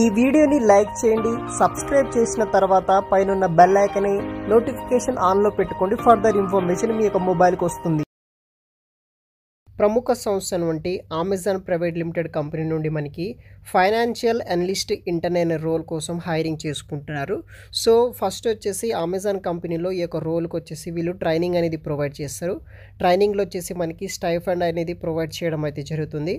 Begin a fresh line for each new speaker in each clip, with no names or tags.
ఈ వీడియోని లైక్ చేయండి సబ్స్క్రైబ్ చేసిన తర్వాత పైన బెల్ ఐకన్ నోటిఫికేషన్ ఆన్లో పెట్టుకోండి ఫర్దర్ ఇన్ఫర్మేషన్ మీ యొక్క మొబైల్కి వస్తుంది ప్రముఖ సంస్థ వంటి అమెజాన్ ప్రైవేట్ లిమిటెడ్ కంపెనీ నుండి మనకి ఫైనాన్షియల్ అనలిస్ట్ ఇంటర్న్ రోల్ కోసం హైరింగ్ చేసుకుంటున్నారు సో ఫస్ట్ వచ్చేసి అమెజాన్ కంపెనీలో ఈ యొక్క రోల్కి వచ్చేసి వీళ్ళు ట్రైనింగ్ అనేది ప్రొవైడ్ చేస్తారు ట్రైనింగ్లో వచ్చేసి మనకి స్టైఫండ్ అనేది ప్రొవైడ్ చేయడం అయితే జరుగుతుంది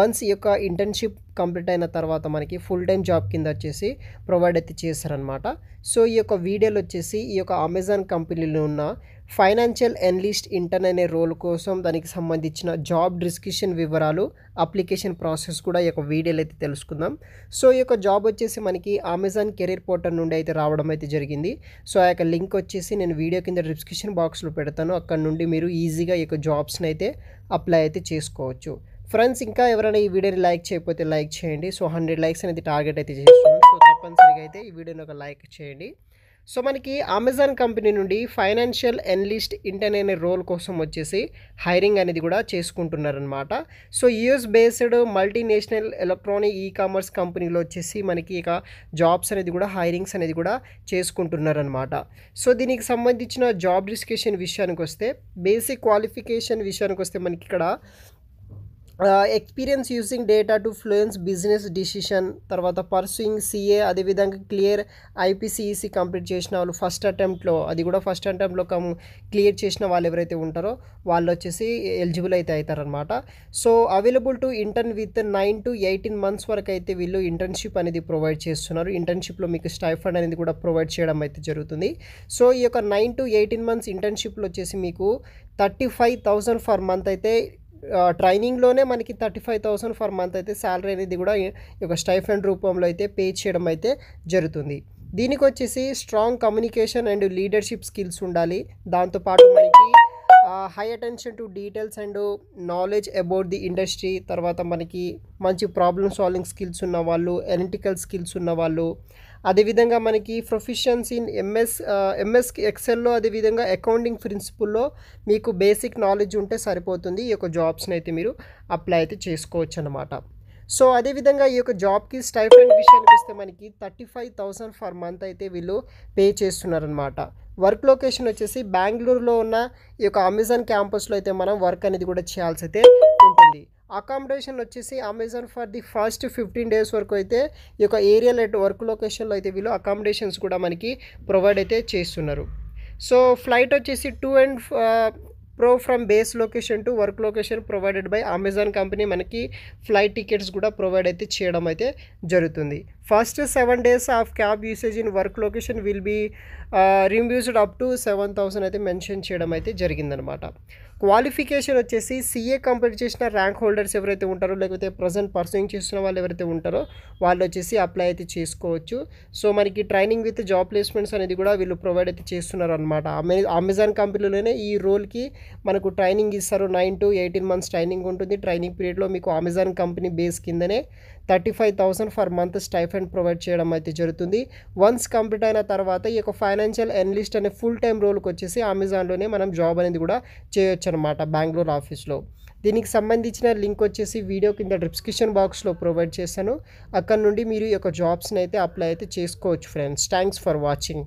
వన్స్ ఈ యొక్క ఇంటర్న్షిప్ కంప్లీట్ అయిన తర్వాత మనకి ఫుల్ టైం జాబ్ కింద వచ్చేసి ప్రొవైడ్ అయితే చేశారనమాట సో ఈ యొక్క వీడియోలు వచ్చేసి ఈ యొక్క అమెజాన్ కంపెనీలో ఉన్న ఫైనాన్షియల్ ఎన్లిస్ట్ ఇంటర్న్ అనే రోల్ కోసం దానికి సంబంధించిన జాబ్ డిస్క్రిప్షన్ వివరాలు అప్లికేషన్ ప్రాసెస్ కూడా ఈ యొక్క వీడియోలు అయితే తెలుసుకుందాం సో ఈ యొక్క జాబ్ వచ్చేసి మనకి అమెజాన్ కెరీర్ పోర్టల్ నుండి అయితే రావడం అయితే జరిగింది సో ఆ యొక్క లింక్ వచ్చేసి నేను వీడియో కింద డిస్క్రిప్షన్ బాక్స్లో పెడతాను అక్కడ నుండి మీరు ఈజీగా ఈ యొక్క జాబ్స్ని అయితే అప్లై అయితే చేసుకోవచ్చు ఫ్రెండ్స్ ఇంకా ఎవరైనా ఈ వీడియోని లైక్ చేయకపోతే లైక్ చేయండి సో హండ్రెడ్ లైక్స్ అనేది టార్గెట్ అయితే చేస్తున్నాం సో తప్పనిసరిగా అయితే ఈ వీడియోని ఒక లైక్ చేయండి సో మనకి అమెజాన్ కంపెనీ నుండి ఫైనాన్షియల్ ఎనలిస్ట్ ఇంటర్న్ అనే రోల్ కోసం వచ్చేసి హైరింగ్ అనేది కూడా చేసుకుంటున్నారనమాట so US based multinational electronic e commerce కంపెనీలో వచ్చేసి మనకి ఇక జాబ్స్ అనేది కూడా హైరింగ్స్ అనేది కూడా చేసుకుంటున్నారనమాట సో దీనికి సంబంధించిన జాబ్ డిస్క్రిప్షన్ విషయానికి వస్తే బేసిక్ క్వాలిఫికేషన్ విషయానికి వస్తే మనకి ఇక్కడ experience using data to fluence business decision తర్వాత పర్సూయింగ్ సిఏ అదేవిధంగా క్లియర్ ఐపీసీఈసీ కంప్లీట్ చేసిన వాళ్ళు ఫస్ట్ అటెంప్ట్లో అది కూడా ఫస్ట్ అటెంప్ట్లో కమ్ క్లియర్ చేసిన వాళ్ళు ఎవరైతే ఉంటారో వాళ్ళు వచ్చేసి ఎలిజిబుల్ అయితే అవుతారనమాట so available to intern with nine to eighteen months వరకు అయితే వీళ్ళు ఇంటర్న్షిప్ అనేది ప్రొవైడ్ చేస్తున్నారు ఇంటర్న్షిప్లో మీకు స్టైఫండ్ అనేది కూడా ప్రొవైడ్ చేయడం అయితే జరుగుతుంది సో ఈ యొక్క నైన్ టు ఎయిటీన్ మంత్స్ ఇంటర్న్షిప్లో వచ్చేసి మీకు thirty five thousand for month అయితే ట్రైనింగ్లోనే మనకి thirty five thousand for month అయితే శాలరీ అనేది కూడా ఒక స్టైఫెండ్ రూపంలో అయితే పే చేయడం అయితే జరుగుతుంది దీనికి వచ్చేసి strong communication and leadership skills ఉండాలి దాంతోపాటు మనకి high attention to details and knowledge about the industry తర్వాత మనకి మంచి ప్రాబ్లమ్ సాల్వింగ్ స్కిల్స్ ఉన్న వాళ్ళు ఎనలిటికల్ స్కిల్స్ ఉన్న వాళ్ళు అదేవిధంగా మనకి ప్రొఫెషన్స్ ఇన్ ఎంఎస్ ఎంఎస్ ఎక్సెల్లో అదేవిధంగా అకౌంటింగ్ ప్రిన్సిపుల్లో మీకు బేసిక్ నాలెడ్జ్ ఉంటే సరిపోతుంది ఈ యొక్క జాబ్స్ని అయితే మీరు అప్లై అయితే చేసుకోవచ్చు అనమాట సో అదేవిధంగా ఈ యొక్క జాబ్కి స్టైఫండ్ విషయానికి వస్తే మనకి thirty five thousand for month అయితే వీళ్ళు పే చేస్తున్నారనమాట వర్క్ లొకేషన్ వచ్చేసి బెంగళూరులో ఉన్న ఈ యొక్క అమెజాన్ క్యాంపస్లో అయితే మనం వర్క్ అనేది కూడా చేయాల్సి అయితే ఉంటుంది అకామిడేషన్ వచ్చేసి Amazon for the first fifteen days వరకు అయితే ఈ యొక్క ఏరియల్ వర్క్ లొకేషన్లో అయితే వీళ్ళు అకామిడేషన్స్ కూడా మనకి ప్రొవైడ్ అయితే చేస్తున్నారు సో ఫ్లైట్ వచ్చేసి to and fro from base location to work location provided by Amazon company మనకి ఫ్లైట్ టికెట్స్ కూడా ప్రొవైడ్ అయితే చేయడం అయితే జరుగుతుంది first seven days of cab usage in work location will be reimbursed up to seven thousand అయితే mention చేయడం అయితే జరిగిందనమాట క్వాలిఫికేషన్ వచ్చేసి సీఏ కంప్లీట్ చేసిన ర్యాంక్ హోల్డర్స్ ఎవరైతే ఉంటారో లేకపోతే ప్రజెంట్ పర్సూయింగ్ చేస్తున్న వాళ్ళు ఎవరైతే ఉంటారో వాళ్ళు వచ్చేసి అప్లై అయితే చేసుకోవచ్చు సో మనకి ట్రైనింగ్ విత్ జాబ్ ప్లేస్మెంట్స్ అనేది కూడా వీళ్ళు ప్రొవైడ్ అయితే చేస్తున్నారు అనమాట అమెజాన్ కంపెనీలోనే ఈ రోల్కి మనకు ట్రైనింగ్ ఇస్తారు nine to eighteen months training ఉంటుంది ట్రైనింగ్ పీరియడ్లో మీకు అమెజాన్ కంపెనీ బేస్ కిందనే thirty five thousand for month stipend provide చేయడం అయితే జరుగుతుంది వన్స్ కంప్లీట్ అయిన తర్వాత ఈ యొక్క ఫైనాన్షియల్ ఎనలిస్ట్ అనే ఫుల్ టైం రోల్కి వచ్చేసి అమెజాన్లోనే మనం జాబ్ అనేది కూడా చేయొచ్చు అనమాట బెంగళూరు ఆఫీస్లో దీనికి సంబంధించిన లింక్ వచ్చేసి వీడియో కింద డిస్క్రిప్షన్ బాక్స్లో ప్రొవైడ్ చేశాను అక్కడ నుండి మీరు ఈ యొక్క జాబ్స్ని అయితే అప్లై అయితే చేసుకోవచ్చు ఫ్రెండ్స్ థ్యాంక్స్ ఫర్ వాచింగ్